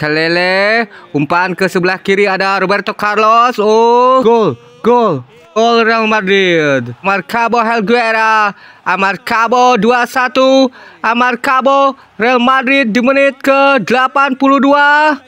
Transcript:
Kelele, umpan ke sebelah kiri ada Roberto Carlos. Oh, gol, gol. Gol Real Madrid. Marcabo Helguera, Amarcabo 2-1. Amarcabo Real Madrid di menit ke-82.